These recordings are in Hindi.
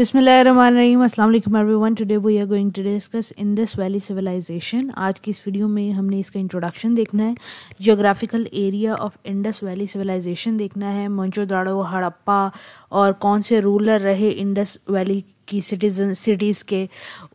बिसमीम अस्सलाम वालेकुम everyone today we are going to discuss Indus valley civilization आज की इस वीडियो में हमने इसका इंट्रोडक्शन देखना है geographical area of Indus valley civilization देखना है मंचोद्राड़ो हड़प्पा और कौन से रूलर रहे इंडस वैली की सिटीजन सिटीज़ के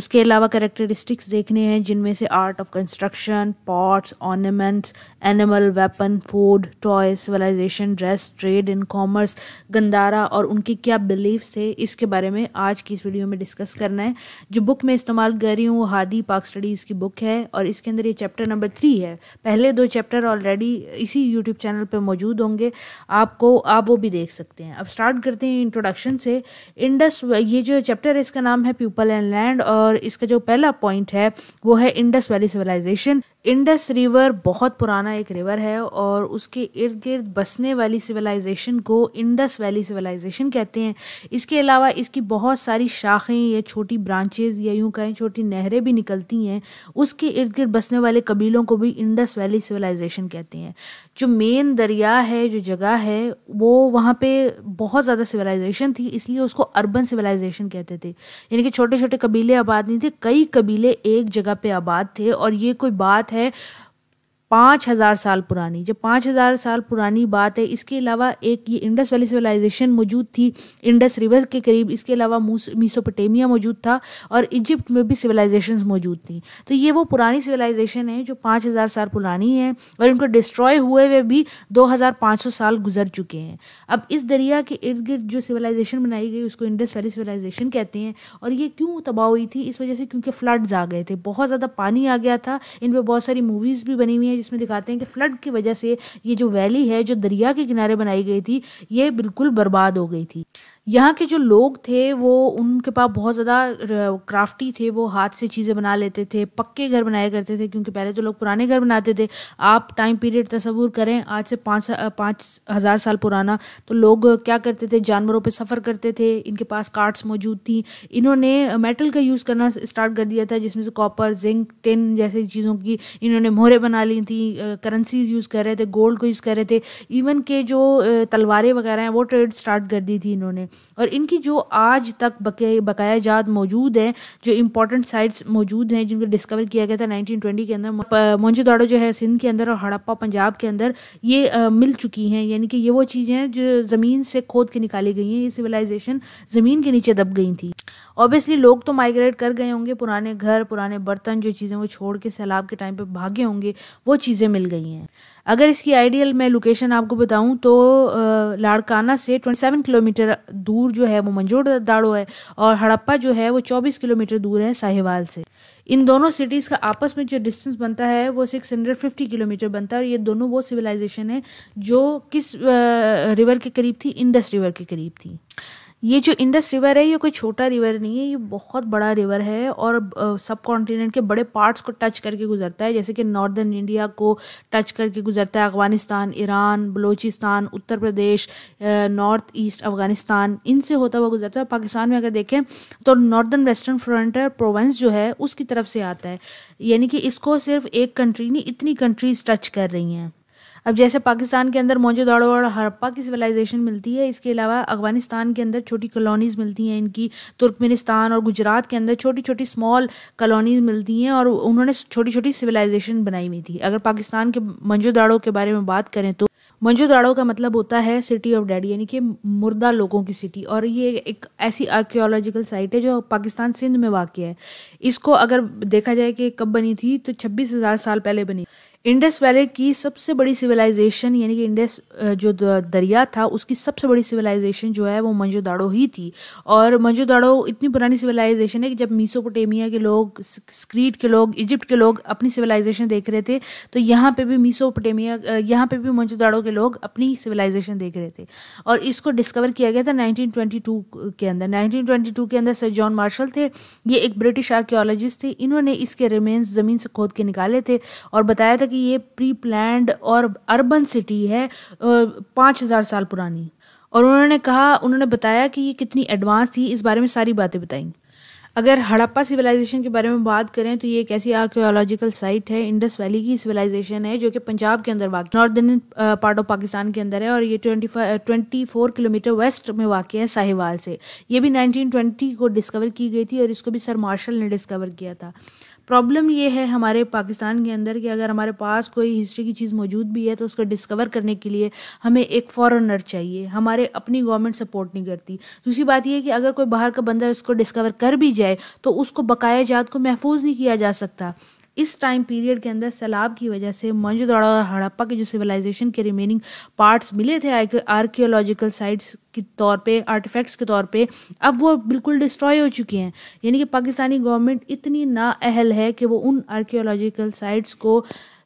उसके अलावा करेक्टरिस्टिक्स देखने हैं जिनमें से art of construction pots ornaments animal weapon food toy civilization dress trade in commerce Gandhara और उनके क्या बिलीव्स है इसके बारे में आज की इस वीडियो में डिस्कस करना है जो बुक मैं इस्तेमाल कर रही हूँ वो हादी पाक स्टडीज़ की बुक है और इसके अंदर ये चैप्टर नंबर थ्री है पहले दो चैप्टर ऑलरेडी इसी यूट्यूब चैनल पर मौजूद होंगे आपको आप वो भी देख सकते हैं अब स्टार्ट करते हैं इंट्रोडक्शन से इंडस ये जो चैप्टर है इसका नाम है पीपल एंड लैंड और इसका जो पहला पॉइंट है वो है Indus valley civilization Indus river बहुत पुराना एक रिवर है और उसके इर्द गिर्द बसने वाली सिविलाइजेशन को इंडस वैली सिविलाइजेशन कहते हैं इसके अलावा इसकी बहुत सारी शाखें या छोटी ब्रांचेज या यूं कहें छोटी नहरें भी निकलती हैं उसके इर्द गिर्द बसने वाले कबीलों को भी इंडस वैली सिविलाइजेशन कहते हैं जो मेन दरिया है जो जगह है वो वहाँ पर बहुत ज़्यादा सिविलाइजेशन थी इसलिए उसको अर्बन सिविलाइजेशन कहते थे यानी कि छोटे छोटे कबीले आबाद नहीं थे कई कबीले एक जगह पे आबाद थे और ये कोई बात है है पाँच हज़ार साल पुरानी जब पाँच हज़ार साल पुरानी बात है इसके अलावा एक ये इंडस वैली सिविलाइजेशन मौजूद थी इंडस रिवर के करीब इसके अलावा मीसोपोटेमिया मौजूद था और इजिप्ट में भी सिविलाइजेशंस मौजूद थी तो ये वो पुरानी सिविलाइजेशन है जो पाँच हज़ार साल पुरानी है और इनको डिस्ट्रॉय हुए हुए भी दो हज़ार पाँच सौ साल गुजर चुके हैं अब इस दरिया के इर्द गिर्द जो सिविलाइजेशन बनाई गई उसको इंडस वैली सिविलाइजेशन कहते हैं और ये क्यों तबाह हुई थी इस वजह से क्योंकि फ्लड्स आ गए थे बहुत ज़्यादा पानी आ गया था इन पर बहुत सारी मूवीज़ भी बनी हुई हैं जिसमें दिखाते हैं कि फ्लड की वजह से ये जो वैली है जो दरिया के किनारे बनाई गई थी ये बिल्कुल बर्बाद हो गई थी यहाँ के जो लोग थे वो उनके पास बहुत ज़्यादा क्राफ्टी थे वो हाथ से चीज़ें बना लेते थे पक्के घर बनाया करते थे क्योंकि पहले तो लोग पुराने घर बनाते थे आप टाइम पीरियड तस्वूर करें आज से पाँच पाँच हज़ार साल पुराना तो लोग क्या करते थे जानवरों पे सफ़र करते थे इनके पास कार्ड्स मौजूद थी इन्होंने मेटल का यूज़ करना स्टार्ट कर दिया था जिसमें से कॉपर जिंक टिन जैसी चीज़ों की इन्होंने मोहरें बना ली थी करेंसीज यूज़ कर रहे थे गोल्ड को यूज़ कर रहे थे इवन के जो तलवारें वगैरह हैं वो ट्रेड स्टार्ट कर दी थी इन्होंने इन्होंने और इनकी जो आज तक बकाया जात मौजूद हैं जो इंपॉर्टेंट साइट्स मौजूद हैं जिनको डिस्कवर किया गया था 1920 के अंदर मोहनजोदाड़ो जो है सिंध के अंदर और हड़प्पा पंजाब के अंदर ये आ, मिल चुकी हैं यानी कि ये वो चीज़ें हैं जो ज़मीन से खोद के निकाली गई हैं ये सिविलाइजेशन ज़मीन के नीचे दब गई थी ऑब्वियसली लोग तो माइग्रेट कर गए होंगे पुराने घर पुराने बर्तन जो चीज़ें वो छोड़ के सैलाब के टाइम पे भागे होंगे वो चीज़ें मिल गई हैं अगर इसकी आइडियल मैं लोकेशन आपको बताऊं तो लाड़काना से 27 किलोमीटर दूर जो है वो मंजूर दाड़ो है और हड़प्पा जो है वो 24 किलोमीटर दूर है साहिवाल से इन दोनों सिटीज़ का आपस में जो डिस्टेंस बनता है वो 650 किलोमीटर बनता है और ये दोनों वो सिविलाइजेशन है जो किस रिवर के करीब थी इंडस रिवर के करीब थी ये जो इंडस रिवर है ये कोई छोटा रिवर नहीं है ये बहुत बड़ा रिवर है और सब कॉन्टिनेंट के बड़े पार्ट्स को टच करके गुजरता है जैसे कि नॉर्दर्न इंडिया को टच करके गुजरता है Afghanistan Iran Baluchistan Uttar Pradesh north east Afghanistan इनसे होता हुआ गुजरता है पाकिस्तान में अगर देखें तो नॉर्दर्न वेस्टर्न फ्रंटर प्रोवेंस जो है उसकी तरफ से आता है यानी कि इसको सिर्फ एक कंट्री नहीं इतनी कंट्रीज टच कर रही हैं अब जैसे पाकिस्तान के अंदर मोजोदाड़ो और हड़प्पा की सिविलाइजेशन मिलती है इसके अलावा अफगानिस्तान के अंदर छोटी कॉलोनीज़ मिलती हैं इनकी तुर्कमेनिस्तान और गुजरात के अंदर छोटी छोटी स्मॉल कॉलोनीज़ मिलती हैं और उन्होंने छोटी छोटी सिविलाइजेशन बनाई हुई थी अगर पाकिस्तान के दाड़ों के बारे में बात करें तो दाड़ों का मतलब होता है सिटी ऑफ डैडी यानी कि मुर्दा लोगों की सिटी और ये एक ऐसी आर्कियोलॉजिकल साइट है जो पाकिस्तान सिंध में वाक़ है इसको अगर देखा जाए कि कब बनी थी तो छब्बीस हज़ार साल पहले बनी इंडस वैली की सबसे बड़ी सिविलाइजेशन यानी कि इंडस जो दरिया था उसकी सबसे बड़ी सिविलाइजेशन जो है वो मंजोदाड़ो ही थी और मंजोदाड़ो इतनी पुरानी सिविलाइजेशन है कि जब मीसोपोटेमिया के लोग स्क्रीट के लोग इजिप्ट के लोग अपनी सिविलाइजेशन देख रहे थे तो यहाँ पे भी मीसोपोटेमिया यहाँ पे भी मंजोदाड़ो के लोग अपनी सिविलाइजेशन देख रहे थे और इसको डिस्कवर किया गया था नाइनटीन के अंदर नाइनटीन के अंदर सर जॉन मार्शल थे ये एक ब्रिटिश आर्क्योलॉजिस्ट थे इन्होंने इसके रिमेन्स ज़मीन से खोद के निकाले थे और बताया था कि ये प्री प्लैंड और अर्बन सिटी है पाँच हज़ार साल पुरानी और उन्होंने कहा उन्होंने बताया कि ये कितनी एडवांस थी इस बारे में सारी बातें बताई अगर हड़प्पा सिविलाइजेशन के बारे में बात करें तो ये एक ऐसी आर्कियोलॉजिकल साइट है इंडस वैली की सिविलाइजेशन है जो कि पंजाब के अंदर वाक़ north Indian part of Pakistan के अंदर है और ये twenty twenty four kilometre west में वाक़ है साहिवाल से ये भी नाइनटीन ट्वेंटी को डिस्कवर की गई थी और इसको भी सर मार्शल ने डिस्कवर किया था प्रॉब्लम ये है हमारे पाकिस्तान के अंदर कि अगर हमारे पास कोई हिस्ट्री की चीज़ मौजूद भी है तो उसको डिस्कवर करने के लिए हमें एक फॉरेनर चाहिए हमारे अपनी गवर्नमेंट सपोर्ट नहीं करती दूसरी बात यह कि अगर कोई बाहर का बंदा उसको डिस्कवर कर भी जाए तो उसको बकाया जात को महफूज नहीं किया जा सकता इस टाइम पीरियड के अंदर सैलाब की वजह से मंजोदड़ा और हड़प्पा के जो सिविलाइजेशन के रिमेनिंग पार्ट्स मिले थे आर्कियोलॉजिकल साइट्स के तौर पे आर्टिफैक्ट्स के तौर पे अब वो बिल्कुल डिस्ट्रॉय हो चुके हैं यानी कि पाकिस्तानी गवर्नमेंट इतनी नाअहल है कि वो उन आर्कियोलॉजिकल साइट्स को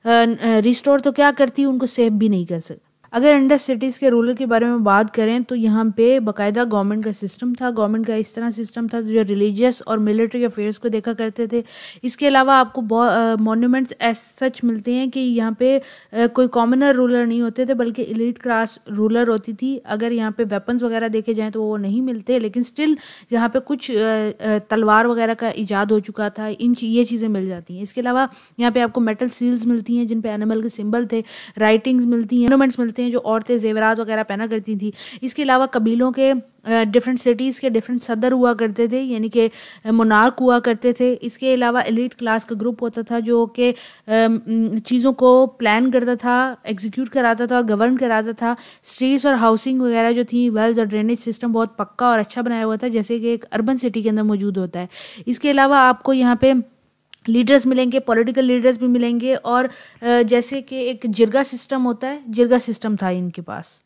रिस्टोर तो क्या करती उनको सेव भी नहीं कर सकती अगर अंडर सिटीज़ के रूरल के बारे में बात करें तो यहाँ पे बाकायदा गवर्नमेंट का सिस्टम था गवर्नमेंट का इस तरह सिस्टम था जो रिलीजियस और मिलिट्री अफेयर्स को देखा करते थे इसके अलावा आपको मोन्यूमेंट्स एज सच मिलते हैं कि यहाँ पे कोई कॉमनर रूलर नहीं होते थे बल्कि इलीट क्लास रूलर होती थी अगर यहाँ पे वेपन्स वगैरह देखे जाएँ तो वो नहीं मिलते लेकिन स्टिल यहाँ पे कुछ तलवार वगैरह का ईजाद हो चुका था इन ये चीज़ें मिल जाती हैं इसके अलावा यहाँ पर आपको मेटल सील्स मिलती हैं जिन पर एनिमल के सिम्बल थे राइटिंग्स मिलती हैं मोनूमेंट्स मिलते हैं हैं जो औरतें जेवरात वगैरह पहना करती थी इसके अलावा कबीलों के डिफरेंट सिटीज़ के डिफरेंट सदर हुआ करते थे यानी कि मुनार्क हुआ करते थे इसके अलावा एलिट क्लास का ग्रुप होता था जो कि चीज़ों को प्लान करता था एग्जीक्यूट कराता था और गवर्न कराता था स्ट्रीट्स और हाउसिंग वगैरह जो थी वेल्स और ड्रेनेज सिस्टम बहुत पक्का और अच्छा बनाया हुआ था जैसे कि एक अर्बन सिटी के अंदर मौजूद होता है इसके अलावा आपको यहाँ पर लीडर्स मिलेंगे पॉलिटिकल लीडर्स भी मिलेंगे और जैसे कि एक जिरगा सिस्टम होता है जिरगा सिस्टम था इनके पास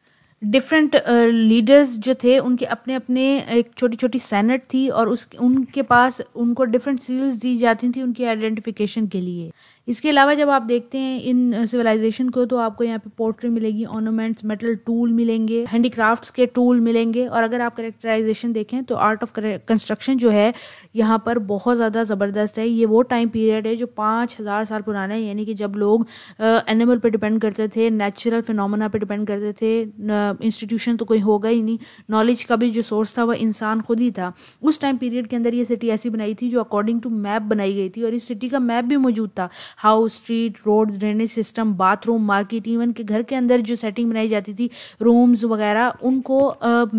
डिफरेंट लीडर्स जो थे उनके अपने अपने एक छोटी छोटी सैनट थी और उस उनके पास उनको डिफरेंट सील्स दी जाती थी उनकी आइडेंटिफिकेशन के लिए इसके अलावा जब आप देखते हैं इन सिविलाइजेशन को तो आपको यहाँ पे पोर्ट्री मिलेगी ऑर्नामेंट्स मेटल टूल मिलेंगे हैंडीक्राफ्ट्स के टूल मिलेंगे और अगर आप करेक्टराइजेशन देखें तो आर्ट ऑफ कंस्ट्रक्शन जो है यहाँ पर बहुत ज़्यादा ज़बरदस्त है ये वो टाइम पीरियड है जो पाँच हज़ार साल पुराना है यानी कि जब लोग एनिमल पर डिपेंड करते थे नेचुरल फिनोमेना पर डिपेंड करते थे इंस्टीट्यूशन तो कोई होगा ही नहीं नॉलेज का भी जो सोर्स था वह इंसान खुद ही था उस टाइम पीरियड के अंदर ये सिटी ऐसी बनाई थी जो अकॉर्डिंग टू मैप बनाई गई थी और इस सिटी का मैप भी मौजूद था house street road drainage system bathroom market even के घर के अंदर जो सेटिंग बनाई जाती थी रूम्स वगैरह उनको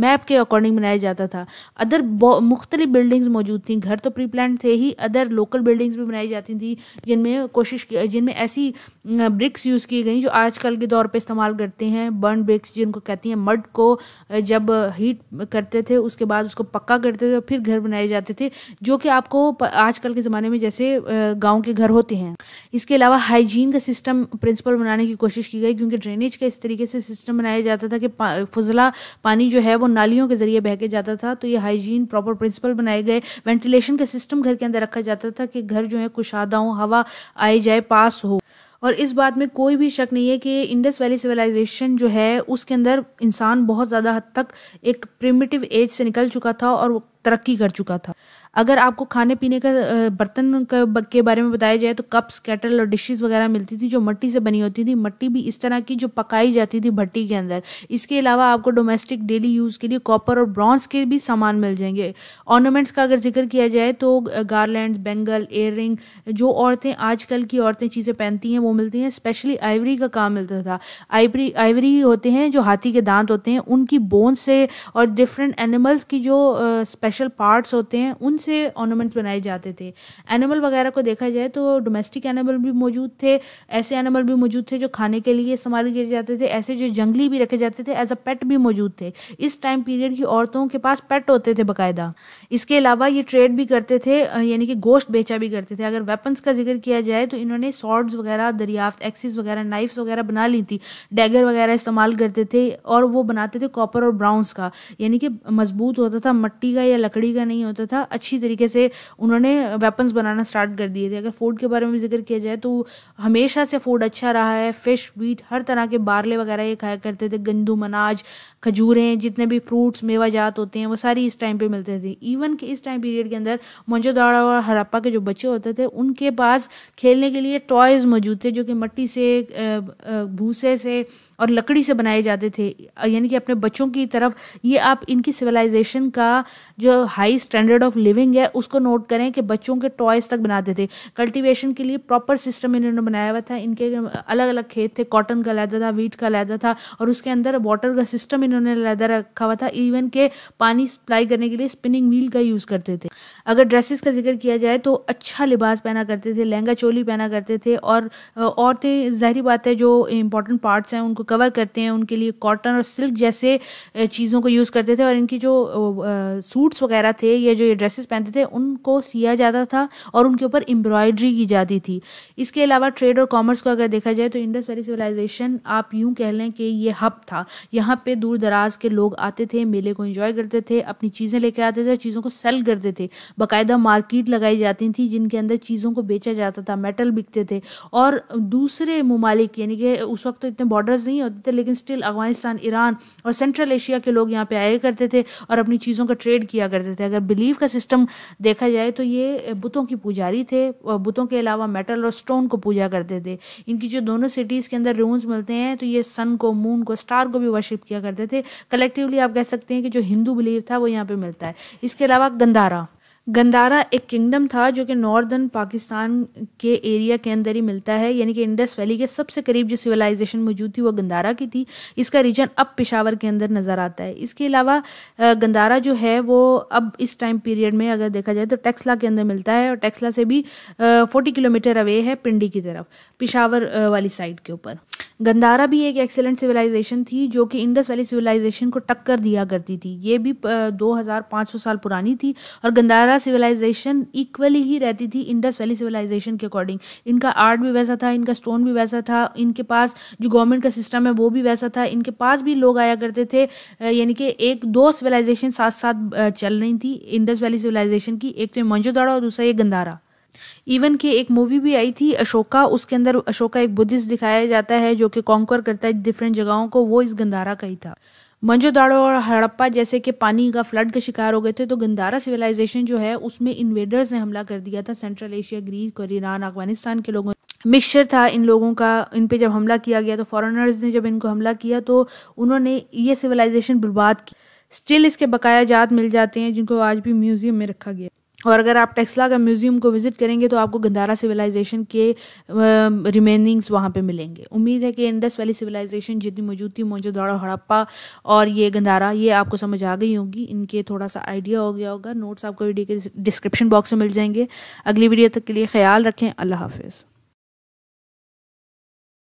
मैप के अकॉर्डिंग बनाया जाता था अदर मुख्तलिफ बिल्डिंग्स मौजूद थी घर तो प्री प्लान थे ही अदर लोकल बिल्डिंग्स भी बनाई जाती थी जिनमें कोशिश की जिनमें ऐसी ब्रिक्स यूज़ की गई जो आजकल के दौर पर इस्तेमाल करते हैं बर्न ब्रिक्स जिनको कहती हैं मड को जब हीट करते थे उसके बाद उसको पक्का करते थे और फिर घर बनाए जाते थे जो कि आपको आजकल के ज़माने में जैसे गाँव के घर होते हैं इसके अलावा हाइजीन का सिस्टम प्रिंसिपल बनाने की कोशिश की गई क्योंकि ड्रेनेज का इस तरीके से सिस्टम बनाया जाता था कि पा, फजला पानी जो है वो नालियों के ज़रिए बह के जाता था तो ये हाइजीन प्रॉपर प्रिंसिपल बनाए गए वेंटिलेशन का सिस्टम घर के अंदर रखा जाता था कि घर जो है कुशादा हो हवा आए जाए पास हो और इस बात में कोई भी शक नहीं है कि इंडस वैली सिविलाइजेशन जो है उसके अंदर इंसान बहुत ज़्यादा हद तक एक प्रिमिटिव एज से निकल चुका था और तरक्की कर चुका था अगर आपको खाने पीने का बर्तन के बारे में बताया जाए तो कप्स कैटल और डिशेस वगैरह मिलती थी जो मट्टी से बनी होती थी मट्टी भी इस तरह की जो पकाई जाती थी भट्टी के अंदर इसके अलावा आपको डोमेस्टिक डेली यूज़ के लिए कॉपर और ब्रॉन्ज के भी सामान मिल जाएंगे ऑर्नामेंट्स का अगर जिक्र किया जाए तो गार्लैंड बेंगल एयर जो औरतें आजकल की औरतें चीज़ें पहनती हैं वो मिलती हैं स्पेशली आइवरी का काम मिलता था आइवरी आइवरी होते हैं जो हाथी के दांत होते हैं उनकी बोन से और डिफरेंट एनिमल्स की जो स्पेशल पार्ट्स होते हैं उनसे से ऑर्नामेंट्स बनाए जाते थे एनिमल वगैरह को देखा जाए तो डोमेस्टिक एनिमल भी मौजूद थे ऐसे एनिमल भी मौजूद थे जो खाने के लिए इस्तेमाल किए जाते थे ऐसे जो जंगली भी रखे जाते थे एज अ पेट भी मौजूद थे इस टाइम पीरियड की औरतों के पास पेट होते थे बाकायदा इसके अलावा ये ट्रेड भी करते थे यानी कि गोश्त बेचा भी करते थे अगर वेपन्स का जिक्र किया जाए तो इन्होंने सॉर्ड्स वगैरह दरियाफ्त एक्सिस वगैरह नाइफ्स वगैरह बना ली थी डैगर वगैरह इस्तेमाल करते थे और वो बनाते थे कॉपर और ब्राउन्स का यानी कि मजबूत होता था मट्टी का या लकड़ी का नहीं होता था अच्छी अच्छी तरीके से उन्होंने वेपन्स बनाना स्टार्ट कर दिए थे अगर फूड के बारे में जिक्र किया जाए तो हमेशा से फूड अच्छा रहा है फिश वीट हर तरह के बारले वगैरह ये खाया करते थे गंदुम अनाज खजूरें जितने भी फ्रूट्स मेवाजात होते हैं वो सारी इस टाइम पर मिलते थे इवन कि इस टाइम पीरियड के अंदर मंजोदाड़ा और हरप्पा के जो बच्चे होते थे उनके पास खेलने के लिए टॉयज़ मौजूद थे जो कि मट्टी से भूसे से और लकड़ी से बनाए जाते थे यानी कि अपने बच्चों की तरफ ये आप इनकी सिविलाइजेशन का जो high standard of living living है उसको नोट करें कि बच्चों के टॉयज़ तक बनाते थे कल्टिवेशन के लिए प्रॉपर सिस्टम इन्होंने बनाया हुआ था इनके अलग अलग खेत थे कॉटन का लैदा था वीट का लहदा था और उसके अंदर वाटर का सिस्टम इन्होंने लैदा रखा हुआ था इवन के पानी सप्लाई करने के लिए स्पिनिंग व्हील का यूज़ करते थे अगर ड्रेसेस का जिक्र किया जाए तो अच्छा लिबास पहना करते थे लहंगा चोली पहना करते थे और औरतें जहरी बात है जो इंपॉर्टेंट पार्ट्स हैं उनको कवर करते हैं उनके लिए कॉटन और सिल्क जैसे चीज़ों को यूज़ करते थे और इनकी जो सूट्स वगैरह थे या जो ये ड्रेसेस पहनते थे उनको सिया जाता था और उनके ऊपर एम्ब्रॉयडरी की जाती थी इसके अलावा ट्रेड और कॉमर्स को अगर देखा जाए तो इंडस वैली सिविलाइजेशन आप यूं कह लें कि ये हब था यहाँ पे दूर दराज के लोग आते थे मेले को इंजॉय करते थे अपनी चीज़ें लेकर आते थे चीज़ों को सेल करते थे बाकायदा मार्केट लगाई जाती थी जिनके अंदर चीज़ों को बेचा जाता था मेटल बिकते थे और दूसरे ममालिक यानी कि उस वक्त तो इतने बॉर्डर्स नहीं होते थे लेकिन स्टिल अफगानिस्तान ईरान और सेंट्रल एशिया के लोग यहाँ पे आया करते थे और अपनी चीज़ों का ट्रेड किया करते थे अगर बिलीव का सिस्टम सिस्टम देखा जाए तो ये बुतों की पुजारी थे बुतों के अलावा मेटल और स्टोन को पूजा करते थे इनकी जो दोनों सिटीज़ के अंदर रूम्स मिलते हैं तो ये सन को मून को स्टार को भी वर्शिप किया करते थे कलेक्टिवली आप कह सकते हैं कि जो हिंदू बिलीव था वो यहाँ पर मिलता है इसके अलावा गंदारा गंदारा एक किंगडम था जो कि नॉर्दर्न पाकिस्तान के एरिया के अंदर ही मिलता है यानी कि इंडस वैली के सबसे करीब जो सिविलाइजेशन मौजूद थी वो गंदारा की थी इसका रीजन अब पिशावर के अंदर नज़र आता है इसके अलावा गंदारा जो है वो अब इस टाइम पीरियड में अगर देखा जाए तो टेक्सला के अंदर मिलता है और टेक्सला से भी फोर्टी किलोमीटर अवे है पिंडी की तरफ पिशावर वाली साइड के ऊपर गंदारा भी एक एक्सेलेंट सिविलाइजेशन थी जो कि इंडस वैली सिविलाइजेशन को टक्कर दिया करती थी ये भी 2500 साल पुरानी थी और गंदारा सिविलाइजेशन इक्वली ही रहती थी इंडस वैली सिविलाइजेशन के अकॉर्डिंग इनका आर्ट भी वैसा था इनका स्टोन भी वैसा था इनके पास जो गवर्नमेंट का सिस्टम है वो भी वैसा था इनके पास भी लोग आया करते थे यानी कि एक दो सिविलाइजेशन साथ साथ चल रही थी इंडस वैली सिविलाइजेशन की एक तो मंजोदाड़ा और दूसरा ये गंदारा इवन कि एक मूवी भी आई थी अशोका उसके अंदर अशोका एक बुद्धिस्ट दिखाया जाता है जो कि कॉन्कर करता है डिफरेंट जगहों को वो इस गंदारा का ही था मंजोदाड़ो और हड़प्पा जैसे कि पानी का फ्लड का शिकार हो गए थे तो गंदारा सिविलाइजेशन जो है उसमें इन्वेडर्स ने हमला कर दिया था सेंट्रल एशिया ग्रीस और ईरान अफगानिस्तान के लोगों मिक्सचर था इन लोगों का इन पे जब हमला किया गया तो फॉरेनर्स ने जब इनको हमला किया तो उन्होंने ये सिविलाइजेशन बर्बाद की स्टिल इसके बकाया जात मिल जाते हैं जिनको आज भी म्यूजियम में रखा गया और अगर आप टेक्सला का म्यूज़ियम को विज़िट करेंगे तो आपको गंदारा सिविलाइजेशन के रिमेनिंग्स वहाँ पे मिलेंगे उम्मीद है कि इंडस वैली सिविलाइजेशन जितनी मौजूद थी मोजोदौड़ा हड़प्पा और ये गंदारा ये आपको समझ आ गई होगी इनके थोड़ा सा आइडिया हो गया होगा नोट्स आपको वीडियो के डिस्क्रिप्शन बॉक्स में मिल जाएंगे अगली वीडियो तक के लिए ख्याल रखें अल्लाह हाफिज़